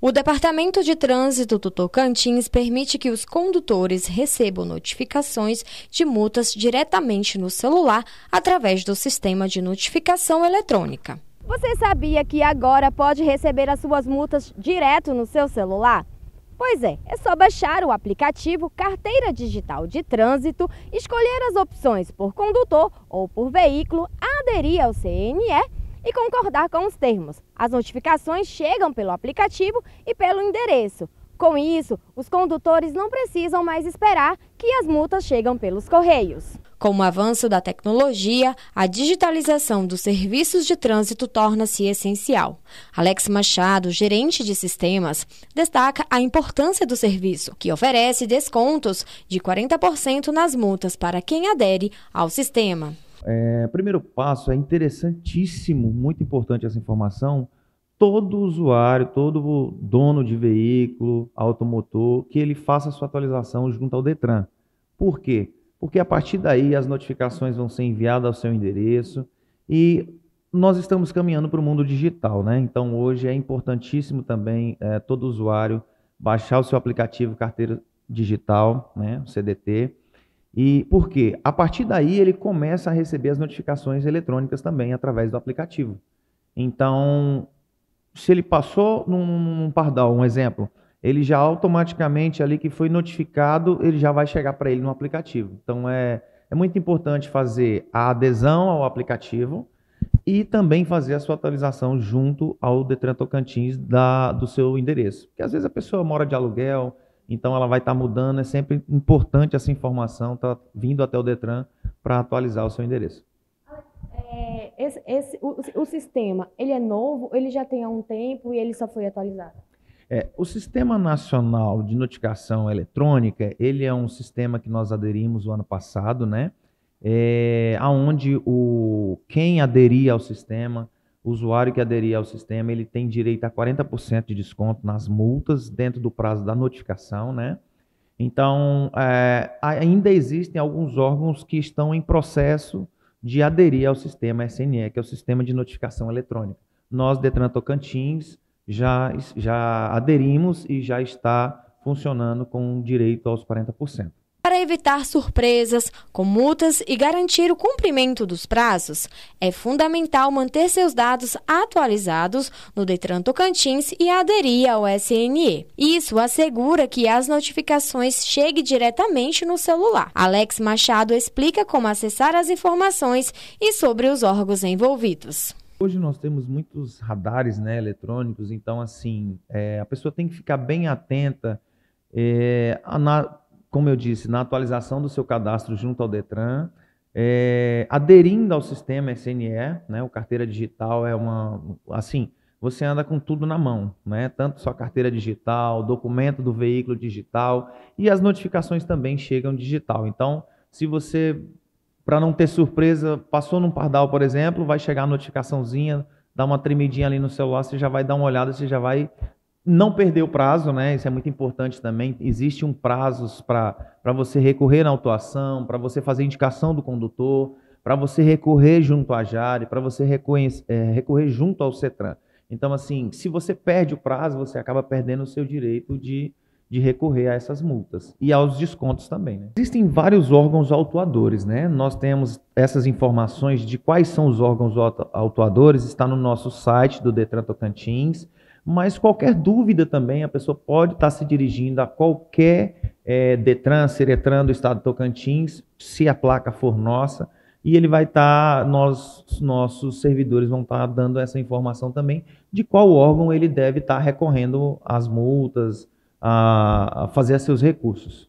O Departamento de Trânsito do Tocantins permite que os condutores recebam notificações de multas diretamente no celular através do sistema de notificação eletrônica. Você sabia que agora pode receber as suas multas direto no seu celular? Pois é, é só baixar o aplicativo Carteira Digital de Trânsito, escolher as opções por condutor ou por veículo, aderir ao CNE e concordar com os termos. As notificações chegam pelo aplicativo e pelo endereço. Com isso, os condutores não precisam mais esperar que as multas chegam pelos correios. Com o avanço da tecnologia, a digitalização dos serviços de trânsito torna-se essencial. Alex Machado, gerente de sistemas, destaca a importância do serviço, que oferece descontos de 40% nas multas para quem adere ao sistema. É, primeiro passo é interessantíssimo, muito importante essa informação. Todo usuário, todo dono de veículo, automotor, que ele faça sua atualização junto ao Detran. Por quê? Porque a partir daí as notificações vão ser enviadas ao seu endereço e nós estamos caminhando para o mundo digital, né? Então hoje é importantíssimo também é, todo usuário baixar o seu aplicativo carteira digital, né? O CDT e por quê? A partir daí ele começa a receber as notificações eletrônicas também através do aplicativo. Então, se ele passou num, num pardal, um exemplo, ele já automaticamente ali que foi notificado, ele já vai chegar para ele no aplicativo. Então é, é muito importante fazer a adesão ao aplicativo e também fazer a sua atualização junto ao Detran Tocantins da, do seu endereço. Porque às vezes a pessoa mora de aluguel, então ela vai estar tá mudando, é sempre importante essa informação estar tá vindo até o Detran para atualizar o seu endereço. É, esse, esse, o, o, sistema, ele é novo, ele já tem há um tempo e ele só foi atualizado? É, o Sistema Nacional de Notificação Eletrônica, ele é um sistema que nós aderimos o ano passado, né? É, aonde o, quem aderir ao sistema usuário que aderir ao sistema ele tem direito a 40% de desconto nas multas dentro do prazo da notificação, né? Então, é, ainda existem alguns órgãos que estão em processo de aderir ao sistema SNE, que é o Sistema de Notificação Eletrônica. Nós, Detran Tocantins, já, já aderimos e já está funcionando com direito aos 40% evitar surpresas com multas e garantir o cumprimento dos prazos, é fundamental manter seus dados atualizados no Detran Tocantins e aderir ao SNE. Isso assegura que as notificações cheguem diretamente no celular. Alex Machado explica como acessar as informações e sobre os órgãos envolvidos. Hoje nós temos muitos radares né, eletrônicos, então assim, é, a pessoa tem que ficar bem atenta é, na, como eu disse, na atualização do seu cadastro junto ao Detran, é, aderindo ao sistema SNE, né? O carteira digital é uma, assim, você anda com tudo na mão, né? Tanto sua carteira digital, documento do veículo digital e as notificações também chegam digital. Então, se você, para não ter surpresa, passou num pardal, por exemplo, vai chegar a notificaçãozinha, dá uma tremidinha ali no celular, você já vai dar uma olhada, você já vai não perder o prazo, né? Isso é muito importante também. Existe um prazo para você recorrer na autuação, para você fazer indicação do condutor, para você recorrer junto à Jare, para você é, recorrer junto ao CETRAN. Então, assim, se você perde o prazo, você acaba perdendo o seu direito de, de recorrer a essas multas e aos descontos também. Né? Existem vários órgãos autuadores, né? Nós temos essas informações de quais são os órgãos autuadores, está no nosso site do Detran Tocantins. Mas qualquer dúvida também, a pessoa pode estar tá se dirigindo a qualquer é, Detran, Seretran do estado de Tocantins, se a placa for nossa, e ele vai estar, tá, nós, nossos servidores vão estar tá dando essa informação também de qual órgão ele deve estar recorrendo às multas, a, a fazer seus recursos.